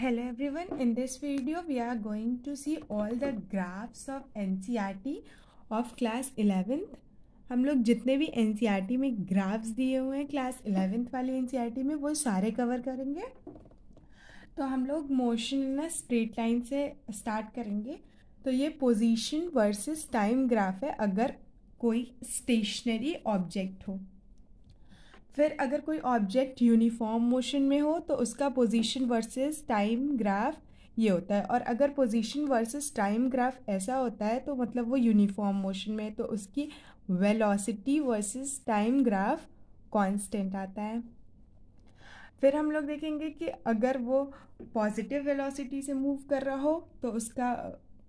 hello everyone in this video we are going to see all the graphs of ncrt e of class 11th हम लोग जितने भी N e में graphs दिए हुए हैं क्लास इलेवेंथ वाले एन e में वो सारे कवर करेंगे तो हम लोग मोशन ना स्ट्रेट लाइन से स्टार्ट करेंगे तो ये पोजीशन वर्सेस टाइम ग्राफ है अगर कोई स्टेशनरी ऑब्जेक्ट हो फिर अगर कोई ऑब्जेक्ट यूनिफॉर्म मोशन में हो तो उसका पोजीशन वर्सेस टाइम ग्राफ ये होता है और अगर पोजीशन वर्सेस टाइम ग्राफ ऐसा होता है तो मतलब वो यूनिफॉर्म मोशन में है तो उसकी velocity versus time graph constant आता है फिर हम लोग देखेंगे कि अगर वो पॉजिटिव वेलोसिटी से मूव कर रहा हो तो उसका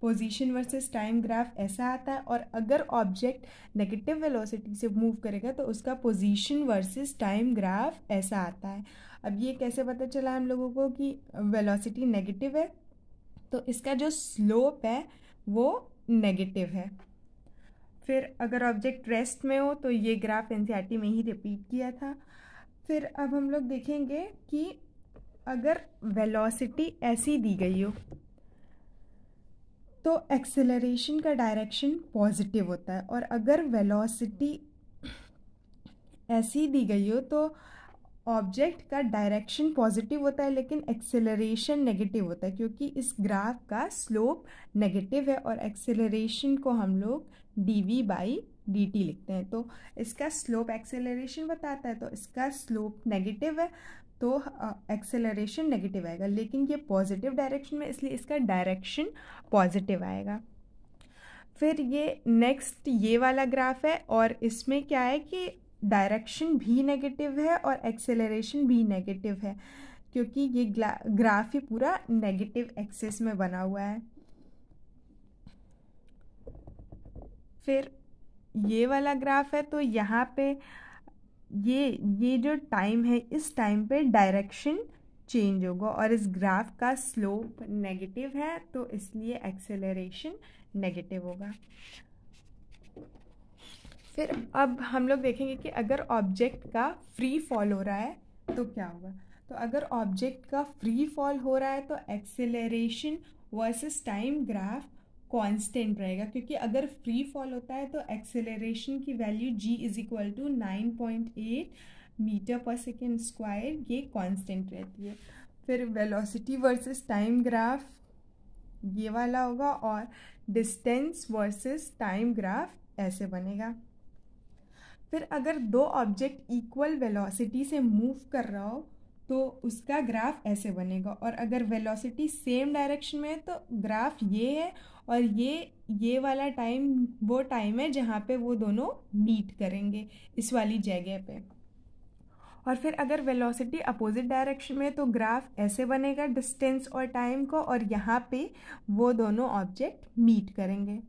पोजीशन वर्सेस टाइम ग्राफ ऐसा आता है और अगर ऑब्जेक्ट नेगेटिव वेलोसिटी से मूव करेगा तो उसका पोजीशन वर्सेस टाइम ग्राफ ऐसा आता है अब ये कैसे पता चला हम लोगों को कि वेलोसिटी नेगेटिव है तो इसका जो स्लोप है वो नेगेटिव है फिर अगर ऑब्जेक्ट रेस्ट में हो तो ये ग्राफ एन में ही रिपीट किया था फिर अब हम लोग देखेंगे कि अगर वेलोसिटी ऐसी दी गई हो तो एक्सेलरेशन का डायरेक्शन पॉजिटिव होता है और अगर वेलोसिटी ऐसी दी गई हो तो ऑब्जेक्ट का डायरेक्शन पॉजिटिव होता है लेकिन एक्सेलरेशन नेगेटिव होता है क्योंकि इस ग्राफ का स्लोप नेगेटिव है और एक्सेलरेशन को हम लोग D V by D T लिखते हैं तो इसका स्लोप एक्सेलरेशन बताता है तो इसका स्लोप नेगेटिव है तो एक्सेलरेशन नेगेटिव आएगा लेकिन ये पॉजिटिव डायरेक्शन में इसलिए इसका डायरेक्शन पॉजिटिव आएगा फिर ये नेक्स्ट ये वाला ग्राफ है और इसमें क्या है कि डायरेक्शन भी नेगेटिव है और एक्सेलरेशन भी नेगेटिव है क्योंकि ये ग्राफ ही पूरा नेगेटिव एक्सेस में बना हुआ है फिर ये वाला ग्राफ है तो यहाँ पे ये ये जो टाइम है इस टाइम पे डायरेक्शन चेंज होगा और इस ग्राफ का स्लोप नेगेटिव है तो इसलिए एक्सेलरेशन नेगेटिव होगा फिर अब हम लोग देखेंगे कि अगर ऑब्जेक्ट का फ्री फॉल हो रहा है तो क्या होगा तो अगर ऑब्जेक्ट का फ्री फॉल हो रहा है तो acceleration versus time graph constant रहेगा क्योंकि अगर फ्री फॉल होता है तो एक्सेलरेशन की value g is equal to nine point eight metre per second square ये कांस्टेंट रहती है फिर वेलोसिटी वर्सेस टाइम ग्राफ ये वाला होगा और डिस्टेंस वर्सेस टाइम ग्राफ ऐसे बनेगा फिर अगर दो ऑब्जेक्ट इक्वल वेलोसिटी से मूव कर रहा हो तो उसका ग्राफ ऐसे बनेगा और अगर वेलोसिटी सेम डायरेक्शन में है तो ग्राफ ये है और ये ये वाला टाइम वो टाइम है जहाँ पे वो दोनों मीट करेंगे इस वाली जगह पे और फिर अगर वेलोसिटी अपोजिट डायरेक्शन में तो ग्राफ ऐसे बनेगा डिस्टेंस और टाइम को और यहाँ पे वो दोनों ऑब्जेक्ट मीट करेंगे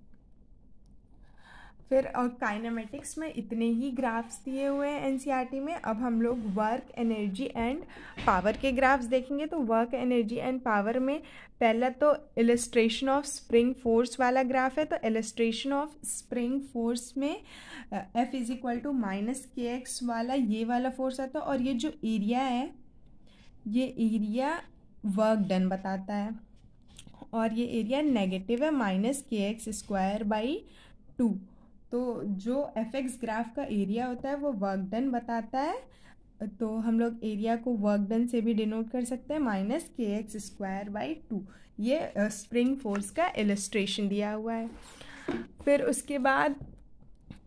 फिर और काइनामेटिक्स में इतने ही ग्राफ्स दिए हुए हैं एनसीईआरटी e में अब हम लोग वर्क एनर्जी एंड पावर के ग्राफ्स देखेंगे तो वर्क एनर्जी एंड पावर में पहला तो इलस्ट्रेशन ऑफ स्प्रिंग फोर्स वाला ग्राफ है तो इलस्ट्रेशन ऑफ स्प्रिंग फोर्स में F is equal to minus K X वाला ये वाला फोर्स आता है और ये जो एरिया है ये एरिया वर्क डन बताता है और ये एरिया नेगेटिव है minus K X square by two तो जो एफ एक्स ग्राफ का एरिया होता है वो वर्क डन बताता है तो हम लोग एरिया को वर्क डन से भी डिनोट कर सकते हैं minus K X square by two ये स्प्रिंग फोर्स का एलिस्ट्रेशन दिया हुआ है फिर उसके बाद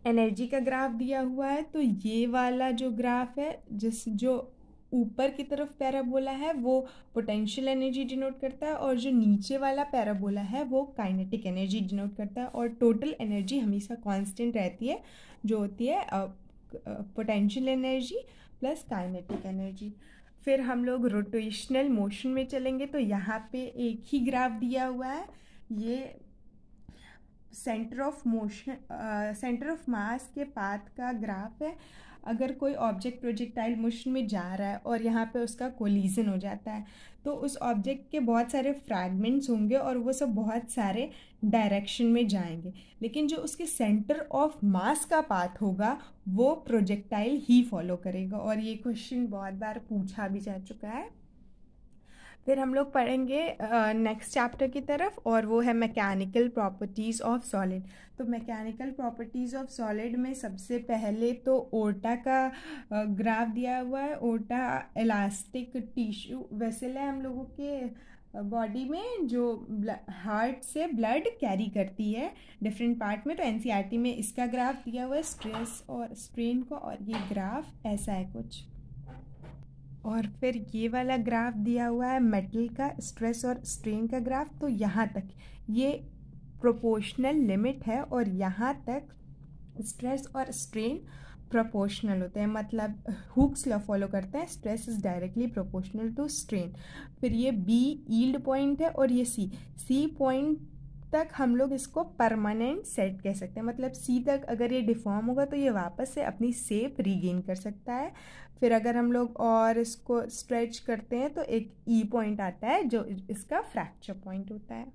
एनर्जी का ग्राफ दिया हुआ है तो ये वाला जो ग्राफ है जिस जो ऊपर की तरफ पैराबोला है वो पोटेंशियल एनर्जी डिनोट करता है और जो नीचे वाला पैराबोला है वो काइनेटिक एनर्जी डिनोट करता है और टोटल एनर्जी हमेशा कांस्टेंट रहती है जो होती है potential energy plus kinetic energy फिर हम लोग रोटेशनल मोशन में चलेंगे तो यहाँ पे एक ही ग्राफ दिया हुआ है ये centre of motion centre of mass के पाथ का ग्राफ है अगर कोई ऑब्जेक्ट प्रोजेक्टाइल मोशन में जा रहा है और यहाँ पे उसका कोलिजन हो जाता है तो उस ऑब्जेक्ट के बहुत सारे फ्रैगमेंट्स होंगे और वो सब बहुत सारे डायरेक्शन में जाएंगे लेकिन जो उसके सेंटर ऑफ मास का पाथ होगा वो प्रोजेक्टाइल ही फॉलो करेगा और ये क्वेश्चन बहुत बार पूछा भी जा चुका है फिर हम लोग पढ़ेंगे नेक्स्ट uh, चैप्टर की तरफ और वो है मैकेनिकल प्रॉपर्टीज़ ऑफ सॉलिड तो मैकेनिकल प्रॉपर्टीज़ ऑफ सॉलिड में सबसे पहले तो ओटा का ग्राफ दिया हुआ है ओटा इलास्टिक टिश्यू वेसल है हम लोगों के बॉडी में जो हार्ट से ब्लड कैरी करती है डिफरेंट पार्ट में तो एन e में इसका ग्राफ दिया हुआ है स्ट्रेस और स्ट्रेन का और ये ग्राफ ऐसा है कुछ और फिर ये वाला ग्राफ दिया हुआ है मेटल का स्ट्रेस और स्ट्रेन का ग्राफ तो यहाँ तक ये प्रोपोर्शनल लिमिट है और यहाँ तक स्ट्रेस और स्ट्रेन प्रोपोर्शनल होते हैं मतलब हुक्स लॉ फॉलो करते हैं stress is directly proportional to strain फिर ये बी ईल्ड पॉइंट है और ये सी सी पॉइंट तक हम लोग इसको परमानेंट सेट कह सकते हैं मतलब सी तक अगर ये डिफॉर्म होगा तो ये वापस से अपनी सेप रीगेन कर सकता है फिर अगर हम लोग और इसको स्ट्रेच करते हैं तो एक ई e पॉइंट आता है जो इसका फ्रैक्चर पॉइंट होता है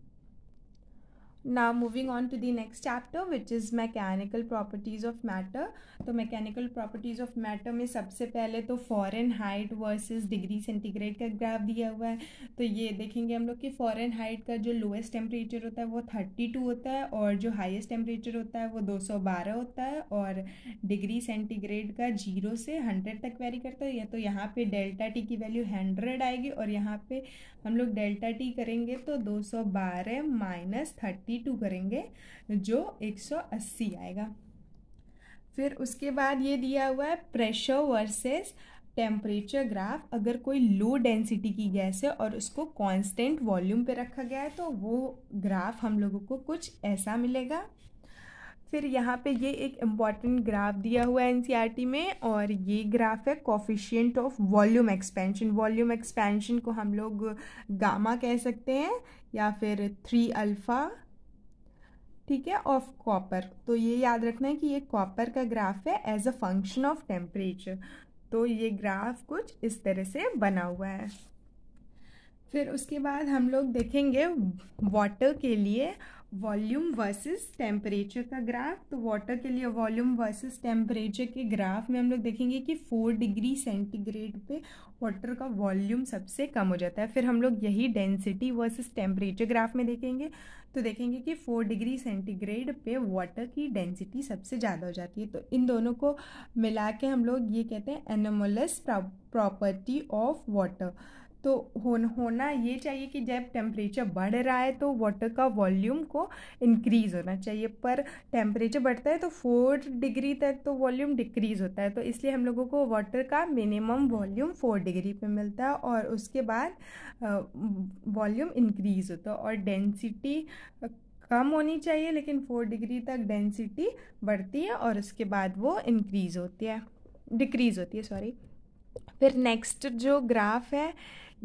now moving on to the next chapter which is mechanical properties of matter तो mechanical properties of matter में सबसे पहले तो foreign height versus degree centigrade का ग्राफ दिया हुआ है तो ये देखेंगे हम लोग कि foreign height का जो lowest temperature होता है वो 32 होता है और जो highest temperature होता है वो 212 होता है और degree centigrade का जीरो से 100 तक वेरी करता है या तो यहाँ पे डेल्टा टी की वैल्यू 100 आएगी और यहाँ पे हम लोग डेल्टा टी करेंगे तो 212 माइनस थर्टी टू करेंगे जो 180 आएगा फिर उसके बाद ये दिया हुआ है प्रेशर वर्सेस टेम्परेचर ग्राफ अगर कोई लो डेंसिटी की गैस है और उसको कांस्टेंट वॉल्यूम पे रखा गया है तो वो ग्राफ हम लोगों को कुछ ऐसा मिलेगा फिर यहाँ पे ये एक इम्पॉर्टेंट ग्राफ दिया हुआ है एनसीईआरटी e में और ये ग्राफ है coefficient of volume expansion volume expansion को हम लोग गामा कह सकते हैं या फिर थ्री अल्फ़ा ठीक है ऑफ कॉपर तो ये याद रखना है कि ये कॉपर का ग्राफ है as a function of temperature तो ये ग्राफ कुछ इस तरह से बना हुआ है फिर उसके बाद हम लोग देखेंगे वाटर के लिए वॉल्यूम वर्सेस टेम्परेचर का ग्राफ तो वाटर के लिए वॉल्यूम वर्सेस टेम्परेचर के ग्राफ में हम लोग देखेंगे कि फोर डिग्री सेंटीग्रेड पे वाटर का वॉल्यूम सबसे कम हो जाता है फिर हम लोग यही डेंसिटी वर्सेस टेम्परेचर ग्राफ में देखेंगे तो देखेंगे कि फोर डिग्री सेंटीग्रेड पे वाटर की डेंसिटी सबसे ज़्यादा हो जाती है तो इन दोनों को मिला के हम लोग ये कहते हैं एनोमोलस प्रॉपर्टी ऑफ वाटर तो होना ये चाहिए कि जब टेम्परेचर बढ़ रहा है तो वाटर का वॉल्यूम को इंक्रीज़ होना चाहिए पर टेम्परेचर बढ़ता है तो फोर डिग्री तक तो वॉल्यूम डिक्रीज़ होता है तो इसलिए हम लोगों को वाटर का मिनिमम वॉल्यूम फोर डिग्री पे मिलता है और उसके बाद वॉल्यूम इंक्रीज़ होता है और डेंसिटी कम होनी चाहिए लेकिन फोर डिग्री तक डेंसिटी बढ़ती है और उसके बाद वो इंक्रीज़ होती है डिक्रीज़ होती है सॉरी फिर नेक्स्ट जो ग्राफ है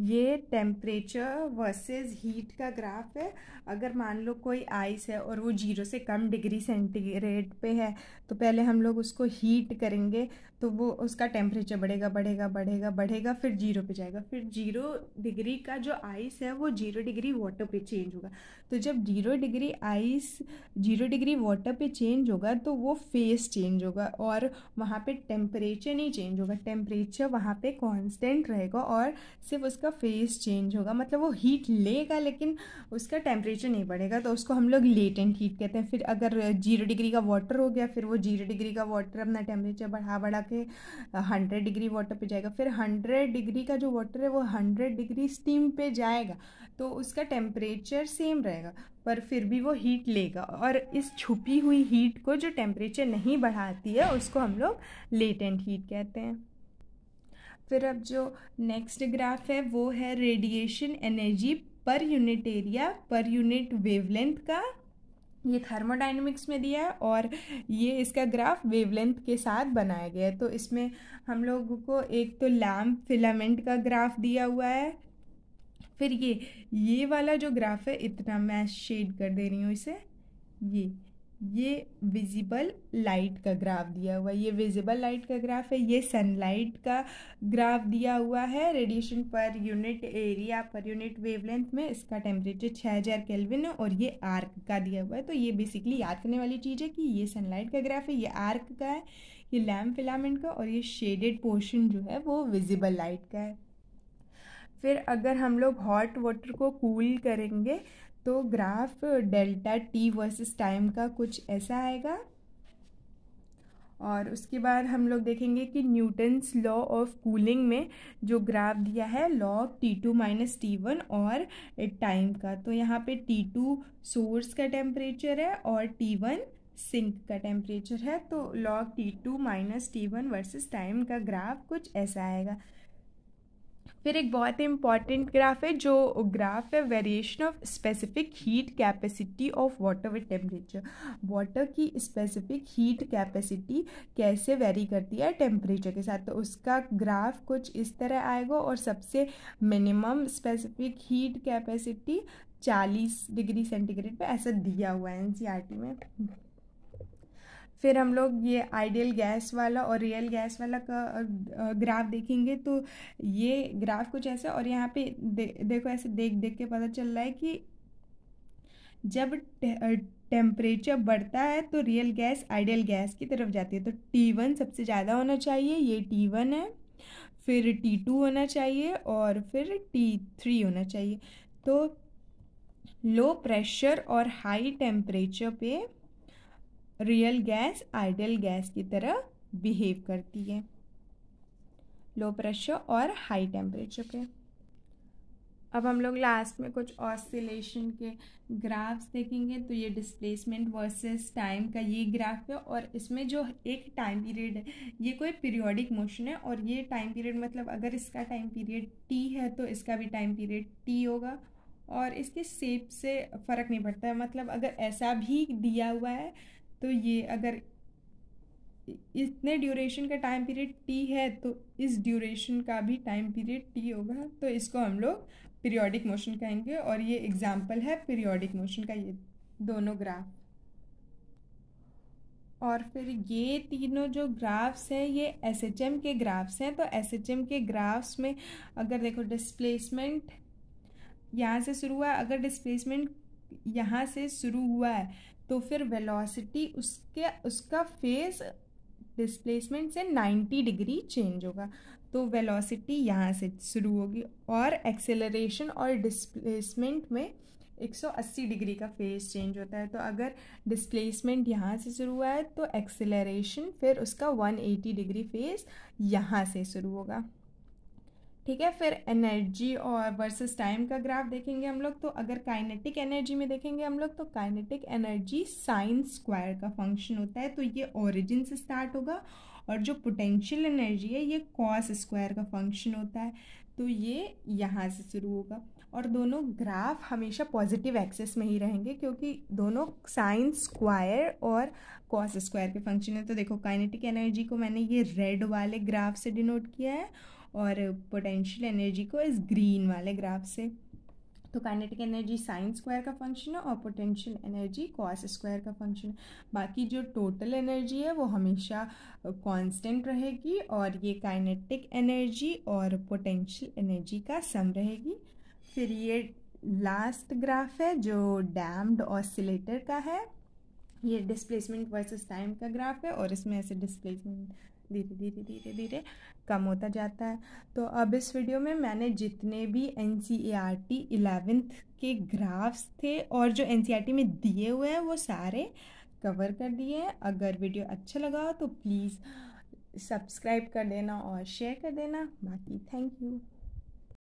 ये टेम्परेचर वर्सेस हीट का ग्राफ है अगर मान लो कोई आइस है और वो जीरो से कम डिग्री सेंटीग्रेड पे है तो पहले हम लोग उसको हीट करेंगे तो वो उसका टेम्परेचर बढ़ेगा बढ़ेगा बढ़ेगा बढ़ेगा फिर जीरो पे जाएगा फिर जीरो डिग्री का जो आइस है वो जीरो डिग्री वाटर पे चेंज होगा तो जब zero degree ice zero degree water पे चेंज होगा तो वो फेस चेंज होगा और वहाँ पे टेम्परेचर नहीं चेंज होगा टेम्परेचर वहाँ पे कांस्टेंट रहेगा और सिर्फ उसका उसका फेस चेंज होगा मतलब वो हीट लेगा लेकिन उसका टेम्परेचर नहीं बढ़ेगा तो उसको हम लोग लेटेंट हीट कहते हैं फिर अगर जीरो डिग्री का वाटर हो गया फिर वो जीरो डिग्री का वाटर अपना टेम्परेचर बढ़ा बढ़ा के हंड्रेड डिग्री वाटर पे जाएगा फिर हंड्रेड डिग्री का जो वाटर है वो हंड्रेड डिग्री स्टीम पे जाएगा तो उसका टेम्परेचर सेम रहेगा पर फिर भी वो हीट लेगा और इस छुपी हुई हीट को जो टेम्परेचर नहीं बढ़ाती है उसको हम लोग लेटेंट हीट कहते हैं फिर अब जो नेक्स्ट ग्राफ है वो है radiation energy per unit area per unit wavelength का ये थर्मोडाइनमिक्स में दिया है और ये इसका ग्राफ वेवलेंथ के साथ बनाया गया है तो इसमें हम लोगों को एक तो लैम्प फिलामेंट का ग्राफ दिया हुआ है फिर ये ये वाला जो ग्राफ है इतना मैं शेड कर दे रही हूँ इसे ये ये विजिबल लाइट का ग्राफ दिया हुआ है ये विजिबल लाइट का ग्राफ है ये सनलाइट का ग्राफ दिया हुआ है radiation per unit area per unit wavelength में इसका टेम्परेचर 6000 केल्विन है और ये आर्क का दिया हुआ है तो ये बेसिकली याद करने वाली चीज़ है कि ये सनलाइट का ग्राफ है ये आर्क का है ये लैम्प फिलामेंट का और ये शेडेड पोर्शन जो है वो विजिबल लाइट का है फिर अगर हम लोग हॉट वाटर को कूल करेंगे तो graph delta T versus time का कुछ ऐसा आएगा और उसके बाद हम लोग देखेंगे कि न्यूटन्स लॉ ऑफ कूलिंग में जो ग्राफ दिया है log of T two minus T one और टाइम का तो यहाँ पे टी टू सोर्स का टेम्परेचर है और टी वन सिंक का टेम्परेचर है तो log T two minus T one versus time का ग्राफ कुछ ऐसा आएगा फिर एक बहुत ही इंपॉर्टेंट ग्राफ है जो ग्राफ है variation of specific heat capacity of water with temperature water की स्पेसिफिक हीट कैपेसिटी कैसे वेरी करती है टेम्परेचर के साथ तो उसका ग्राफ कुछ इस तरह आएगा और सबसे मिनिमम स्पेसिफिक हीट कैपेसिटी चालीस डिग्री सेंटीग्रेड पे ऐसा दिया हुआ है एन e में फिर हम लोग ये आइडियल गैस वाला और रियल गैस वाला का ग्राफ देखेंगे तो ये ग्राफ कुछ ऐसा और यहाँ पे दे, देखो ऐसे देख देख के पता चल रहा है कि जब टेम्परेचर बढ़ता है तो रियल गैस आइडियल गैस की तरफ जाती है तो टी वन सबसे ज़्यादा होना चाहिए ये टी वन है फिर टी टू होना चाहिए और फिर टी थ्री होना चाहिए तो लो प्रेशर और हाई टेम्परेचर पे रियल गैस आइडियल गैस की तरह बिहेव करती है लो प्रेशर और हाई टेम्परेचर पे अब हम लोग लास्ट में कुछ ऑसिलेशन के ग्राफ्स देखेंगे तो ये डिस्प्लेसमेंट वर्सेस टाइम का ये ग्राफ है और इसमें जो एक टाइम पीरियड है ये कोई पीरियोडिक मोशन है और ये टाइम पीरियड मतलब अगर इसका टाइम पीरियड टी है तो इसका भी टाइम पीरियड टी होगा और इसके सेप से फ़र्क नहीं पड़ता है मतलब अगर ऐसा भी दिया हुआ है तो ये अगर इतने ड्यूरेशन का टाइम पीरियड टी है तो इस ड्यूरेशन का भी टाइम पीरियड टी होगा तो इसको हम लोग पीरियोडिक मोशन कहेंगे और ये एग्जाम्पल है पीरियोडिक मोशन का ये दोनों ग्राफ और फिर ये तीनों जो ग्राफ्स हैं ये एस एच एम के ग्राफ्स हैं तो एस एच एम के ग्राफ्स में अगर देखो डिस्प्लेसमेंट यहाँ से शुरू हुआ अगर डिस्प्लेसमेंट यहाँ से शुरू हुआ है तो फिर वेलोसिटी उसके उसका फेस डिस्प्लेसमेंट से 90 डिग्री चेंज होगा तो वेलोसिटी यहाँ से शुरू होगी और एक्सेलरेशन और डिस्प्लेसमेंट में 180 डिग्री का फेस चेंज होता है तो अगर डिस्प्लेसमेंट यहाँ से शुरू हुआ है तो एक्सेलरेशन फिर उसका 180 डिग्री फेस यहाँ से शुरू होगा ठीक है फिर एनर्जी और वर्सेस टाइम का ग्राफ देखेंगे हम लोग तो अगर काइनेटिक एनर्जी में देखेंगे हम लोग तो काइनेटिक एनर्जी साइन स्क्वायर का फंक्शन होता है तो ये ओरिजिन से स्टार्ट होगा और जो पोटेंशियल एनर्जी है ये कॉस स्क्वायर का फंक्शन होता है तो ये यहाँ से शुरू होगा और दोनों ग्राफ हमेशा पॉजिटिव एक्सेस में ही रहेंगे क्योंकि दोनों साइन स्क्वायर और कॉस स्क्वायर के फंक्शन है तो देखो काइनेटिक एनर्जी को मैंने ये रेड वाले ग्राफ से डिनोट किया है और पोटेंशियल एनर्जी को इस ग्रीन वाले ग्राफ से तो काइनेटिक एनर्जी साइन स्क्वायर का फंक्शन है और पोटेंशियल एनर्जी कॉस स्क्वायर का फंक्शन है बाकी जो टोटल एनर्जी है वो हमेशा कांस्टेंट रहेगी और ये काइनेटिक एनर्जी और पोटेंशियल एनर्जी का सम रहेगी फिर ये लास्ट ग्राफ है जो डैम्ड ऑसिलेटर का है ये डिस्प्लेसमेंट वर्सेस टाइम का ग्राफ है और इसमें ऐसे डिस्प्लेसमेंट धीरे धीरे धीरे धीरे कम होता जाता है तो अब इस वीडियो में मैंने जितने भी N C A R T eleventh के ग्राफ्स थे और जो एन सी आर टी में दिए हुए हैं वो सारे कवर कर दिए हैं अगर वीडियो अच्छा लगा हो तो प्लीज़ सब्सक्राइब कर देना और शेयर कर देना बाकी थैंक यू